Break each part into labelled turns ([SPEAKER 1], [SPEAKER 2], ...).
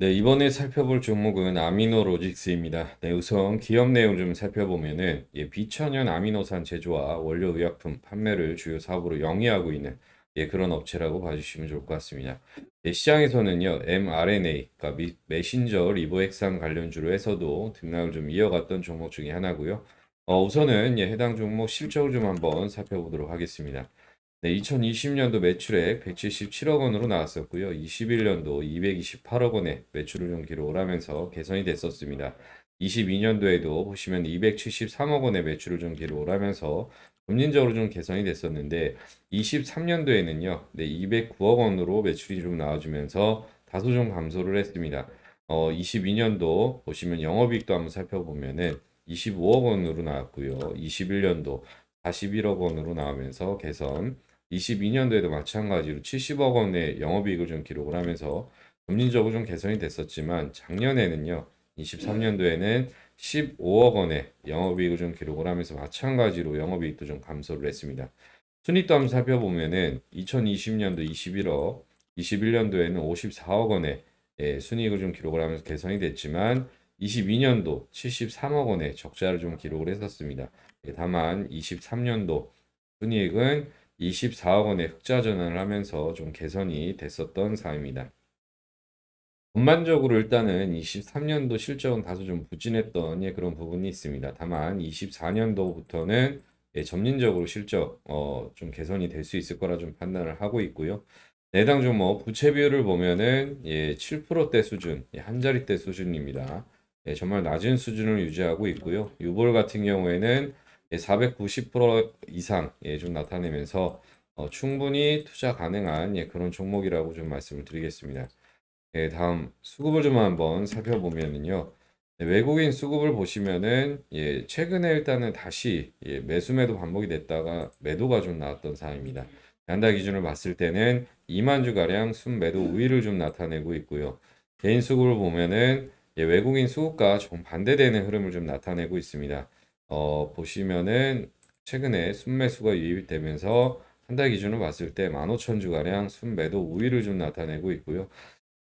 [SPEAKER 1] 네, 이번에 살펴볼 종목은 아미노 로직스입니다. 네, 우선 기업 내용 좀 살펴보면은 예, 비천연 아미노산 제조와 원료 의약품 판매를 주요 사업으로 영위하고 있는 예, 그런 업체라고 봐주시면 좋을 것 같습니다. 예, 시장에서는요, mRNA, 그러니까 미, 메신저 리보핵산 관련주로 해서도 등락을 좀 이어갔던 종목 중에 하나고요. 어, 우선은 예, 해당 종목 실적을 좀 한번 살펴보도록 하겠습니다. 네, 2020년도 매출액 177억 원으로 나왔었고요. 21년도 228억 원의 매출을 좀 기록하면서 을 개선이 됐었습니다. 22년도에도 보시면 273억 원의 매출을 좀 기록하면서 을 점진적으로 좀 개선이 됐었는데 23년도에는요. 네, 209억 원으로 매출이 좀 나와주면서 다소 좀 감소를 했습니다. 어, 22년도 보시면 영업이익도 한번 살펴보면은 25억 원으로 나왔고요. 21년도 41억 원으로 나오면서 개선 22년도에도 마찬가지로 70억 원의 영업이익을 좀 기록을 하면서 점진적으로 좀 개선이 됐었지만 작년에는요. 23년도에는 15억 원의 영업이익을 좀 기록을 하면서 마찬가지로 영업이익도 좀 감소를 했습니다. 순이익도 한번 살펴보면은 2020년도 21억, 21년도에는 54억 원의 예, 순이익을 좀 기록을 하면서 개선이 됐지만 22년도 73억 원의 적자를 좀 기록을 했었습니다. 예, 다만 23년도 순이익은 24억 원의 흑자 전환을 하면서 좀 개선이 됐었던 사입니다. 전반적으로 일단은 23년도 실적은 다소 좀 부진했던 예, 그런 부분이 있습니다. 다만 24년도부터는 예, 점진적으로 실적 어, 좀 개선이 될 수 있을 거라 좀 판단을 하고 있고요. 내당 좀목 뭐 부채 비율을 보면은 예, 7%대 수준, 예, 한자리대 수준입니다. 예, 정말 낮은 수준을 유지하고 있고요. 유볼 같은 경우에는 490% 이상 예, 좀 나타내면서 어, 충분히 투자 가능한 예, 그런 종목이라고 좀 말씀을 드리겠습니다. 네, 다음 수급을 좀 한번 살펴보면은요. 네, 외국인 수급을 보시면은 예, 최근에 일단은 다시 예, 매수 매도 반복이 됐다가 매도가 좀 나왔던 상황입니다. 양다 기준을 봤을 때는 2만 주가량 순매도 우위를 좀 나타내고 있고요. 개인 수급을 보면은 예, 외국인 수급과 조금 반대되는 흐름을 좀 나타내고 있습니다. 어, 보시면은 최근에 순매수가 유입되면서 한 달 기준으로 봤을 때 15,000주가량 순매도 우위를 좀 나타내고 있고요.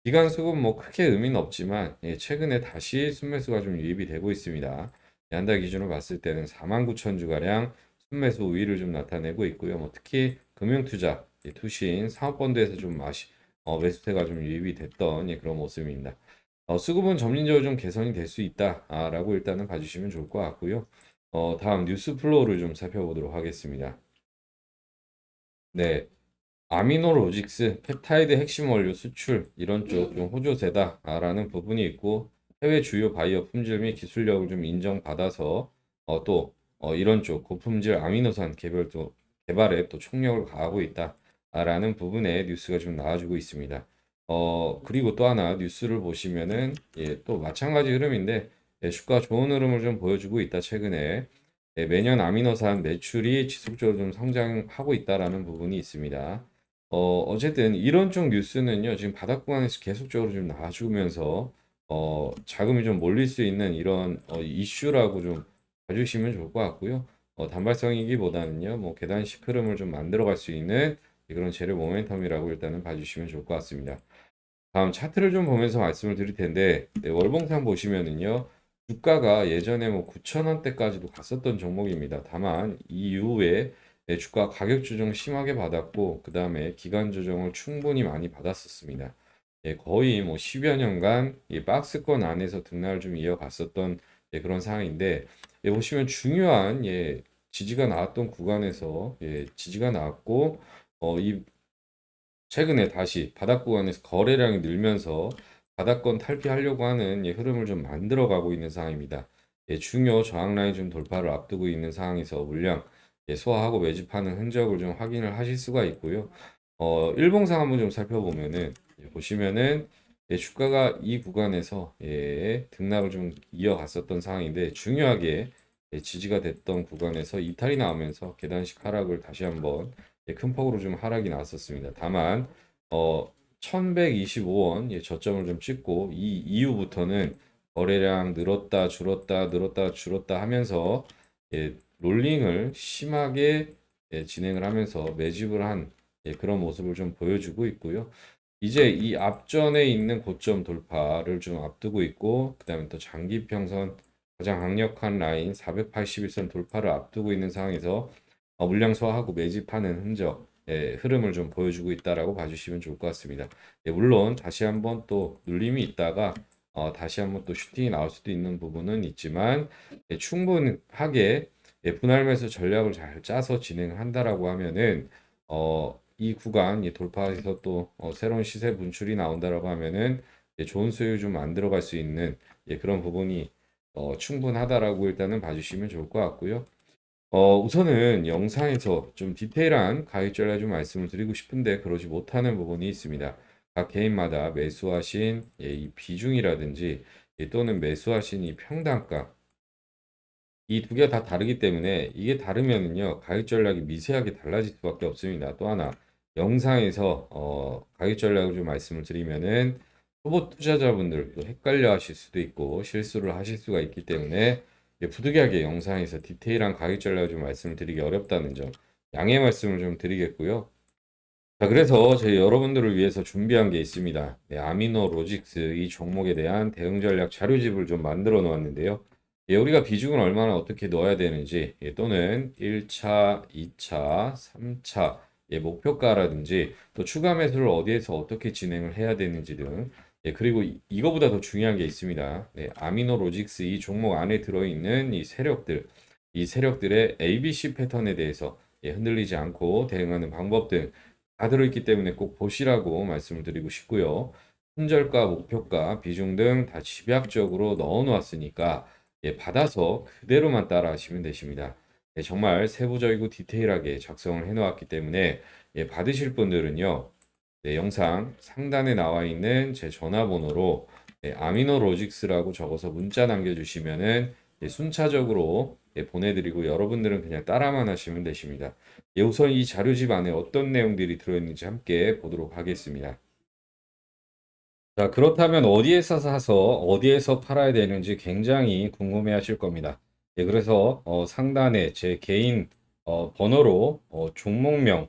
[SPEAKER 1] 기간 수급 뭐 크게 의미는 없지만 예, 최근에 다시 순매수가 좀 유입이 되고 있습니다. 예, 한달 기준으로 봤을 때는 49,000주가량 순매수 우위를 좀 나타내고 있고요. 뭐 특히 금융투자, 예, 투신, 사업펀드에서 좀 마시, 어, 매수세가 좀 유입이 됐던 예, 그런 모습입니다. 어, 수급은 점진적으로 좀 개선이 될 수 있다라고 일단은 봐주시면 좋을 것 같고요. 어, 다음 뉴스 플로우를 좀 살펴보도록 하겠습니다. 네. 아미노로직스, 펩타이드 핵심 원료 수출 이런 쪽 좀 호조세다라는 부분이 있고 해외 주요 바이오 품질 및 기술력을 좀 인정받아서 어, 또 어, 이런 쪽 고품질 아미노산 개별 또 개발에 또 총력을 가하고 있다라는 부분에 뉴스가 좀 나와주고 있습니다. 어 그리고 또 하나 뉴스를 보시면은 예, 또 마찬가지 흐름인데 네, 주가 좋은 흐름을 좀 보여주고 있다 최근에 네, 매년 아미노산 매출이 지속적으로 좀 성장하고 있다라는 부분이 있습니다. 어, 어쨌든 이런 쪽 뉴스는요 지금 바닥 구간에서 계속적으로 좀 나와주면서 어, 자금이 좀 몰릴 수 있는 이런 어, 이슈라고 좀 봐주시면 좋을 것 같고요. 어, 단발성이기보다는요 뭐 계단식 흐름을 좀 만들어갈 수 있는 그런 재료 모멘텀이라고 일단은 봐주시면 좋을 것 같습니다. 다음 차트를 좀 보면서 말씀을 드릴 텐데 네, 월봉상 보시면은요 주가가 예전에 뭐 9,000원대까지도 갔었던 종목입니다. 다만 이후에 주가 가격 조정 심하게 받았고 그 다음에 기간 조정을 충분히 많이 받았었습니다. 예, 거의 뭐 10여 년간 이 박스권 안에서 등락을 좀 이어갔었던 예, 그런 상황인데 예, 보시면 중요한 예, 지지가 나왔던 구간에서 예, 지지가 나왔고 어, 이 최근에 다시 바닥 구간에서 거래량이 늘면서 바닥권 탈피하려고 하는 예, 흐름을 좀 만들어가고 있는 상황입니다. 예, 중요 저항 라인 좀 돌파를 앞두고 있는 상황에서 물량 예, 소화하고 매집하는 흔적을 좀 확인을 하실 수가 있고요. 어, 일봉상 한번 좀 살펴보면은 예, 보시면은 예, 주가가 이 구간에서 예, 등락을 좀 이어갔었던 상황인데 중요하게 예, 지지가 됐던 구간에서 이탈이 나오면서 계단식 하락을 다시 한번 예, 큰 폭으로 좀 하락이 나왔었습니다. 다만 어, 1125원 예, 저점을 좀 찍고 이 이후부터는 거래량 늘었다 줄었다 늘었다 줄었다 하면서 예, 롤링을 심하게 예, 진행을 하면서 매집을 한 예, 그런 모습을 좀 보여주고 있고요. 이제 이 앞전에 있는 고점 돌파를 좀 앞두고 있고 그 다음에 또 장기 평선 가장 강력한 라인 481선 돌파를 앞두고 있는 상황에서 어, 물량 소화하고 매집하는 흔적 예, 흐름을 좀 보여주고 있다라고 봐주시면 좋을 것 같습니다. 예, 물론 다시 한번 또 눌림이 있다가 어, 다시 한번 또 슈팅이 나올 수도 있는 부분은 있지만 예, 충분하게 예, 분할매수 전략을 잘 짜서 진행한다라고 하면은 어, 이 구간 예, 돌파해서 또 어, 새로운 시세 분출이 나온다라고 하면은 예, 좋은 수요 좀 만들어갈 수 있는 예, 그런 부분이 어, 충분하다라고 일단은 봐주시면 좋을 것 같고요. 어, 우선은 영상에서 좀 디테일한 가격전략 좀 말씀을 드리고 싶은데 그러지 못하는 부분이 있습니다. 각 개인마다 매수하신 예, 이 비중이라든지 예, 또는 매수하신 이 평단가 이 두 개가 다 다르기 때문에 이게 다르면은요 가격 전략이 미세하게 달라질 수밖에 없습니다. 또 하나 영상에서 어, 가격 전략을 좀 말씀을 드리면은 초보 투자자분들도 헷갈려 하실 수도 있고 실수를 하실 수가 있기 때문에 부득이하게 영상에서 디테일한 가격 전략을 좀 말씀을 드리기 어렵다는 점 양해 말씀을 좀 드리겠고요. 자, 그래서 저희 여러분들을 위해서 준비한 게 있습니다. 네, 아미노 로직스 이 종목에 대한 대응 전략 자료집을 좀 만들어 놓았는데요. 예, 우리가 비중을 얼마나 어떻게 넣어야 되는지 예, 또는 1차, 2차, 3차 예, 목표가라든지 또 추가 매수를 어디에서 어떻게 진행을 해야 되는지 등 예, 그리고 이거보다 더 중요한 게 있습니다. 네, 아미노 로직스 이 종목 안에 들어있는 이 세력들, 이 세력들의 ABC 패턴에 대해서 예, 흔들리지 않고 대응하는 방법 등 다 들어있기 때문에 꼭 보시라고 말씀을 드리고 싶고요. 손절가, 목표가, 비중 등 다 집약적으로 넣어놓았으니까 예, 받아서 그대로만 따라하시면 되십니다. 예, 정말 세부적이고 디테일하게 작성을 해놓았기 때문에 예, 받으실 분들은요. 네, 영상 상단에 나와 있는 제 전화번호로 네, 아미노 로직스라고 적어서 문자 남겨주시면은 네, 순차적으로 네, 보내드리고 여러분들은 그냥 따라만 하시면 되십니다. 예, 우선 이 자료집 안에 어떤 내용들이 들어있는지 함께 보도록 하겠습니다. 자, 그렇다면 어디에서 사서 어디에서 팔아야 되는지 굉장히 궁금해 하실 겁니다. 예, 그래서 어, 상단에 제 개인 어, 번호로 어, 종목명